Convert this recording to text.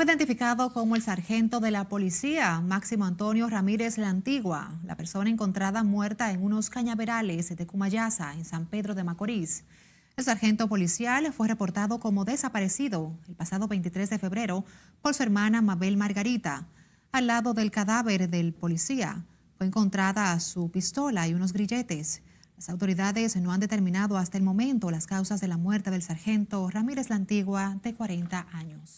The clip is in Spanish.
Fue identificado como el sargento de la policía, Máximo Antonio Ramírez La Antigua, la persona encontrada muerta en unos cañaverales de Cumayaza, en San Pedro de Macorís. El sargento policial fue reportado como desaparecido el pasado 23 de febrero por su hermana Mabel Margarita. Al lado del cadáver del policía fue encontrada su pistola y unos grilletes. Las autoridades no han determinado hasta el momento las causas de la muerte del sargento Ramírez La Antigua, de 40 años.